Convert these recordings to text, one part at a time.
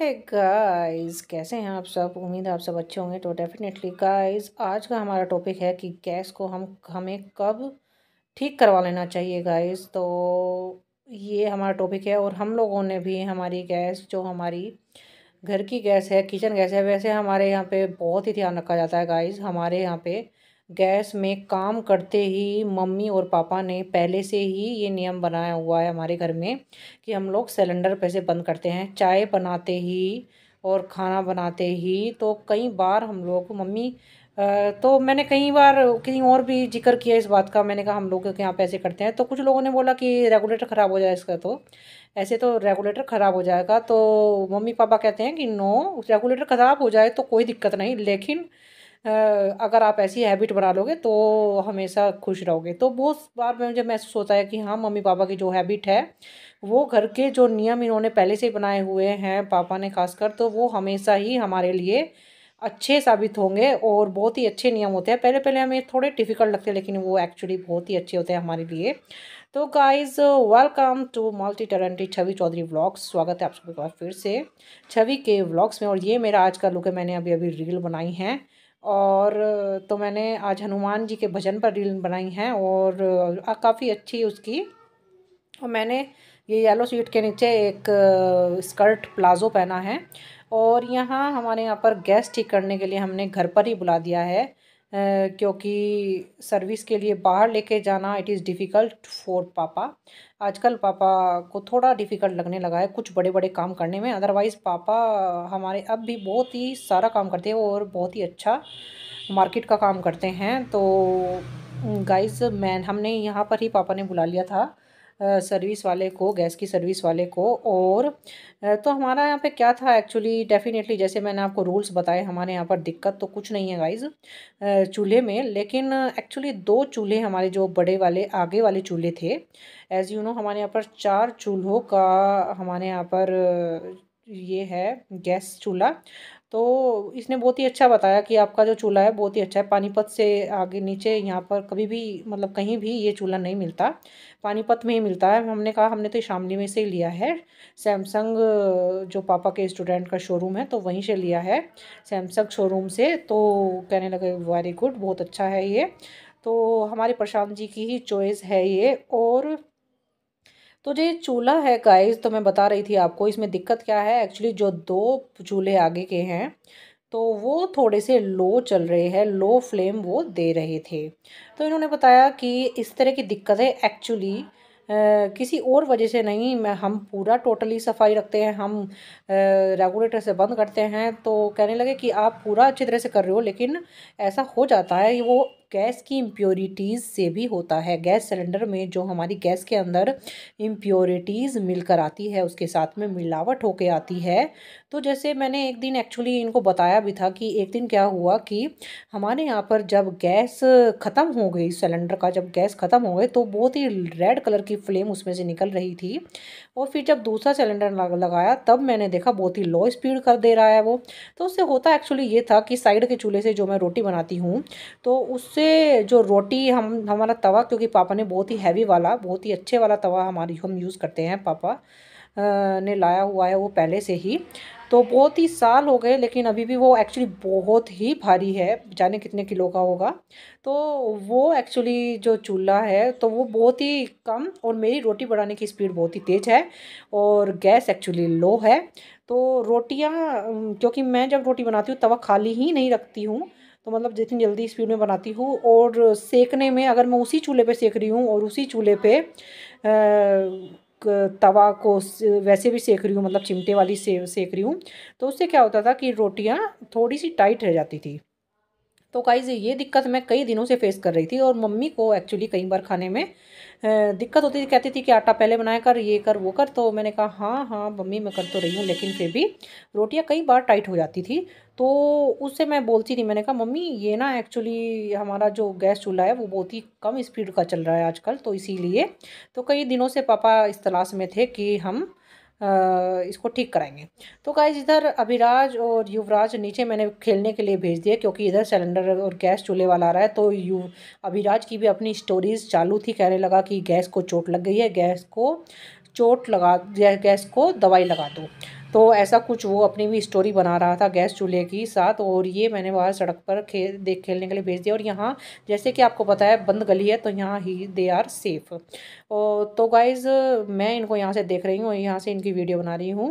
है hey guys कैसे हैं आप सब उम्मीद है आप सब अच्छे होंगे तो डेफिनेटली गाइस आज का हमारा टॉपिक है कि गैस को हम हमें कब ठीक करवा लेना चाहिए गाइस तो ये हमारा टॉपिक है और हम लोगों ने भी हमारी गैस जो हमारी घर की गैस है किचन गैस है वैसे हमारे यहाँ पे बहुत ही ध्यान रखा जाता है गाइस हमारे यहाँ पर गैस में काम करते ही मम्मी और पापा ने पहले से ही ये नियम बनाया हुआ है हमारे घर में कि हम लोग सिलेंडर पैसे बंद करते हैं चाय बनाते ही और खाना बनाते ही तो कई बार हम लोग मम्मी तो मैंने कई बार कहीं और भी जिक्र किया इस बात का मैंने कहा हम लोग यहाँ पे ऐसे करते हैं तो कुछ लोगों ने बोला कि रेगुलेटर ख़राब हो जाए इसका तो ऐसे तो रेगुलेटर ख़राब हो जाएगा तो मम्मी पापा कहते हैं कि नो रेगुलेटर ख़राब हो जाए तो कोई दिक्कत नहीं लेकिन अगर आप ऐसी हैबिट बना लोगे तो हमेशा खुश रहोगे तो बहुत बार में मुझे महसूस होता है कि हाँ मम्मी पापा की जो हैबिट है वो घर के जो नियम इन्होंने पहले से बनाए हुए हैं पापा ने खासकर तो वो हमेशा ही हमारे लिए अच्छे साबित होंगे और बहुत ही अच्छे नियम होते हैं पहले पहले हमें थोड़े डिफ़िकल्ट लगते हैं लेकिन वो एक्चुअली बहुत ही अच्छे होते हैं हमारे लिए तो guys welcome to multi talented Chhavi Chaudhary vlogs स्वागत है आप सबका फिर से छवि के व्लॉग्स में और ये मेरा आज का लुक है मैंने अभी अभी रील बनाई है और तो मैंने आज हनुमान जी के भजन पर रील बनाई हैं और काफ़ी अच्छी उसकी और मैंने ये येलो सीट के नीचे एक स्कर्ट प्लाजो पहना है और यहाँ हमारे यहाँ पर गैस ठीक करने के लिए हमने घर पर ही बुला दिया है क्योंकि सर्विस के लिए बाहर लेके जाना इट इज़ डिफ़िकल्ट फॉर पापा आजकल पापा को थोड़ा डिफ़िकल्ट लगने लगा है कुछ बड़े बड़े काम करने में अदरवाइज़ पापा हमारे अब भी बहुत ही सारा काम करते हैं और बहुत ही अच्छा मार्केट का काम करते हैं तो गाइज़ मैन हमने यहाँ पर ही पापा ने बुला लिया था सर्विस वाले को गैस की सर्विस वाले को और तो हमारा यहाँ पे क्या था एक्चुअली डेफिनेटली जैसे मैंने आपको रूल्स बताए हमारे यहाँ पर दिक्कत तो कुछ नहीं है गाइज चूल्हे में लेकिन एक्चुअली दो चूल्हे हमारे जो बड़े वाले आगे वाले चूल्हे थे एज़ यू नो हमारे यहाँ पर चार चूल्हों का हमारे यहाँ पर ये है गैस चूल्हा तो इसने बहुत ही अच्छा बताया कि आपका जो चूल्हा है बहुत ही अच्छा है पानीपत से आगे नीचे यहाँ पर कभी भी मतलब कहीं भी ये चूल्हा नहीं मिलता पानीपत में ही मिलता है हमने कहा हमने तो शामली में से ही लिया है सैमसंग जो पापा के स्टूडेंट का शोरूम है तो वहीं से लिया है सैमसंग शोरूम से तो कहने लगे वेरी गुड बहुत अच्छा है ये तो हमारे प्रशांत जी की ही चॉइस है ये और तो जो ये चूल्हा है गाइस तो मैं बता रही थी आपको इसमें दिक्कत क्या है एक्चुअली जो दो चूल्हे आगे के हैं तो वो थोड़े से लो चल रहे हैं लो फ्लेम वो दे रहे थे तो इन्होंने बताया कि इस तरह की दिक्कतें एक्चुअली किसी और वजह से नहीं मैं हम पूरा टोटली सफाई रखते हैं हम रेगुलेटर से बंद करते हैं तो कहने लगे कि आप पूरा अच्छी तरह से कर रहे हो लेकिन ऐसा हो जाता है वो गैस की इम्प्योरिटीज़ से भी होता है गैस सिलेंडर में जो हमारी गैस के अंदर इम्प्योरिटीज़ मिलकर आती है उसके साथ में मिलावट होके आती है तो जैसे मैंने एक दिन एक्चुअली इनको बताया भी था कि एक दिन क्या हुआ कि हमारे यहाँ पर जब गैस ख़त्म हो गई सिलेंडर का जब गैस ख़त्म हो गई तो बहुत ही रेड कलर की फ्लेम उसमें से निकल रही थी और फिर जब दूसरा सिलेंडर लगाया तब मैंने देखा बहुत ही लो स्पीड कर दे रहा है वो तो उससे होता एक्चुअली ये था कि साइड के चूल्हे से जो मैं रोटी बनाती हूँ तो उससे जो रोटी हम हमारा तवा क्योंकि पापा ने बहुत ही हैवी वाला बहुत ही अच्छे वाला तवा हमारी हम यूज़ करते हैं पापा ने लाया हुआ है वो पहले से ही तो बहुत ही साल हो गए लेकिन अभी भी वो एक्चुअली बहुत ही भारी है जाने कितने किलो का होगा तो वो एक्चुअली जो चूल्हा है तो वो बहुत ही कम और मेरी रोटी बनाने की स्पीड बहुत ही तेज़ है और गैस एक्चुअली लो है तो रोटियाँ क्योंकि मैं जब रोटी बनाती हूँ तवा खाली ही नहीं रखती हूँ तो मतलब जितनी जल्दी स्पीड में बनाती हूँ और सेकने में अगर मैं उसी चूल्हे पे सेक रही हूँ और उसी चूल्हे पे तवा को वैसे भी सेक रही हूँ मतलब चिमटे वाली से सेक रही हूँ तो उससे क्या होता था कि रोटियाँ थोड़ी सी टाइट रह जाती थी तो गाइज ये दिक्कत मैं कई दिनों से फेस कर रही थी और मम्मी को एक्चुअली कई बार खाने में दिक्कत होती थी कहती थी कि आटा पहले बनाया कर ये कर वो कर तो मैंने कहा हाँ हाँ मम्मी मैं कर तो रही हूँ लेकिन फिर भी रोटियाँ कई बार टाइट हो जाती थी तो उससे मैं बोलती थी मैंने कहा मम्मी ये ना एक्चुअली हमारा जो गैस चूल्हा है वो बहुत ही कम स्पीड का चल रहा है आजकल तो इसीलिए तो कई दिनों से पापा इस तलाश में थे कि हम इसको ठीक कराएंगे तो गाइज इधर अभिराज और युवराज नीचे मैंने खेलने के लिए भेज दिया क्योंकि इधर सिलेंडर और गैस चूल्हे वाला आ रहा है तो यु अभिराज की भी अपनी स्टोरीज चालू थी कहने लगा कि गैस को चोट लग गई है गैस को चोट लगा गैस को दवाई लगा दो तो ऐसा कुछ वो अपनी भी स्टोरी बना रहा था गैस चूल्हे की साथ और ये मैंने बाहर सड़क पर खे देख खेलने के लिए भेज दिया और यहाँ जैसे कि आपको पता है बंद गली है तो यहाँ ही दे आर सेफ तो गाइज़ मैं इनको यहाँ से देख रही हूँ और यहाँ से इनकी वीडियो बना रही हूँ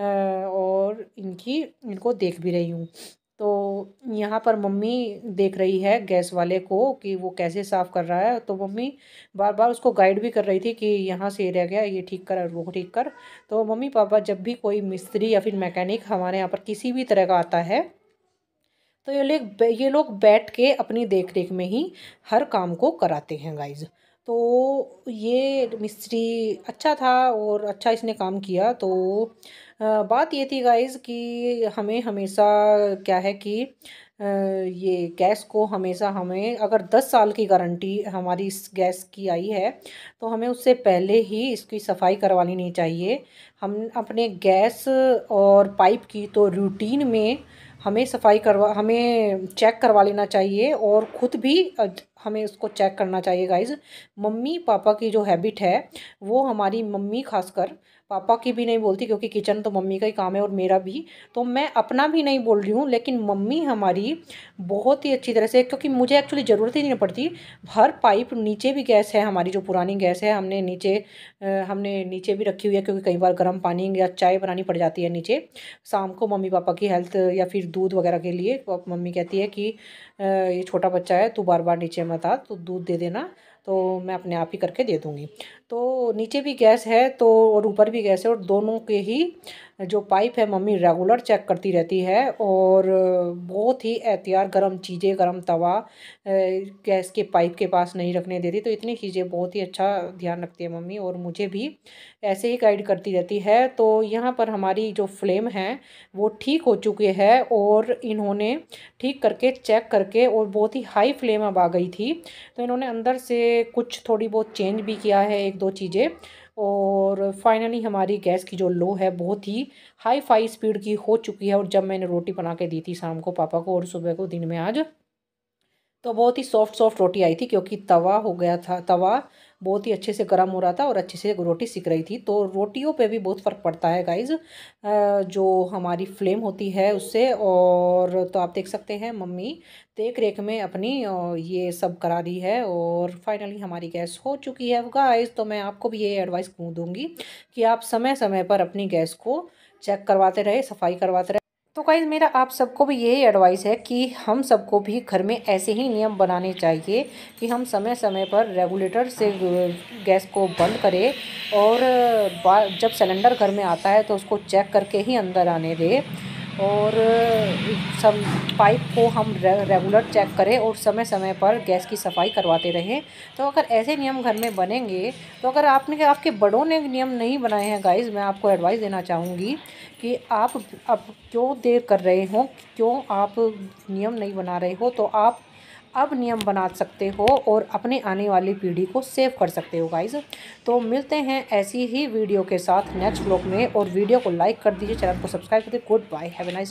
और इनकी इनको देख भी रही हूँ तो यहाँ पर मम्मी देख रही है गैस वाले को कि वो कैसे साफ़ कर रहा है तो मम्मी बार बार उसको गाइड भी कर रही थी कि यहाँ से रह गया ये ठीक कर वो ठीक कर तो मम्मी पापा जब भी कोई मिस्त्री या फिर मैकेनिक हमारे यहाँ पर किसी भी तरह का आता है तो ये लोग ये लोग बैठ के अपनी देख रेख में ही हर काम को कराते हैं गाइज़ तो ये मिस्त्री अच्छा था और अच्छा इसने काम किया तो बात ये थी गाइज़ कि हमें हमेशा क्या है कि ये गैस को हमेशा हमें अगर दस साल की गारंटी हमारी इस गैस की आई है तो हमें उससे पहले ही इसकी सफाई करवा लेनी चाहिए हम अपने गैस और पाइप की तो रूटीन में हमें सफाई करवा हमें चेक करवा लेना चाहिए और ख़ुद भी हमें उसको चेक करना चाहिए गाइज़ मम्मी पापा की जो हैबिट है वो हमारी मम्मी खासकर पापा की भी नहीं बोलती क्योंकि किचन तो मम्मी का ही काम है और मेरा भी तो मैं अपना भी नहीं बोल रही हूँ लेकिन मम्मी हमारी बहुत ही अच्छी तरह से क्योंकि मुझे एक्चुअली ज़रूरत ही नहीं पड़ती हर पाइप नीचे भी गैस है हमारी जो पुरानी गैस है हमने नीचे हमने नीचे भी रखी हुई है क्योंकि कई बार गर्म पानी या चाय बनानी पड़ जाती है नीचे शाम को मम्मी पापा की हेल्थ या फिर दूध वगैरह के लिए मम्मी कहती है कि ये छोटा बच्चा है तू बार बार नीचे मत आ तो दूध दे देना तो मैं अपने आप ही करके दे दूँगी तो नीचे भी गैस है तो और ऊपर भी गैस है और दोनों के ही जो पाइप है मम्मी रेगुलर चेक करती रहती है और बहुत ही एहतियात गर्म चीज़ें गर्म तवा गैस के पाइप के पास नहीं रखने देती तो इतनी चीज़ें बहुत ही अच्छा ध्यान रखती है मम्मी और मुझे भी ऐसे ही गाइड करती रहती है तो यहाँ पर हमारी जो फ्लेम है वो ठीक हो चुकी है और इन्होंने ठीक करके चेक करके और बहुत ही हाई फ्लेम अब आ गई थी तो इन्होंने अंदर से कुछ थोड़ी बहुत चेंज भी किया है एक दो चीज़ें और फाइनली हमारी गैस की जो लो है बहुत ही हाई फाई स्पीड की हो चुकी है और जब मैंने रोटी बना के दी थी शाम को पापा को और सुबह को दिन में आज तो बहुत ही सॉफ्ट सॉफ्ट रोटी आई थी क्योंकि तवा हो गया था तवा बहुत ही अच्छे से गर्म हो रहा था और अच्छे से रोटी सिक रही थी तो रोटियों पे भी बहुत फ़र्क पड़ता है गाइज जो हमारी फ्लेम होती है उससे और तो आप देख सकते हैं मम्मी देख रेख में अपनी ये सब करा रही है और फाइनली हमारी गैस हो चुकी है गाइज तो मैं आपको भी ये एडवाइस दूँगी कि आप समय समय पर अपनी गैस को चेक करवाते रहे सफाई करवाते रहे तो गाइज मेरा आप सबको भी यही एडवाइस है कि हम सबको भी घर में ऐसे ही नियम बनाने चाहिए कि हम समय समय पर रेगुलेटर से गैस को बंद करें और जब सिलेंडर घर में आता है तो उसको चेक करके ही अंदर आने दें और सब पाइप को हम रेगुलर चेक करें और समय समय पर गैस की सफाई करवाते रहें तो अगर ऐसे नियम घर में बनेंगे तो अगर आपने आपके बड़ों ने नियम नहीं बनाए हैं गाइस मैं आपको एडवाइस देना चाहूँगी कि आप अब क्यों देर कर रहे हो क्यों आप नियम नहीं बना रहे हो तो आप अब नियम बना सकते हो और अपने आने वाली पीढ़ी को सेव कर सकते हो गाइज तो मिलते हैं ऐसी ही वीडियो के साथ नेक्स्ट ब्लॉग में और वीडियो को लाइक कर दीजिए चैनल को सब्सक्राइब कर दीजिए गुड बाय है नाइस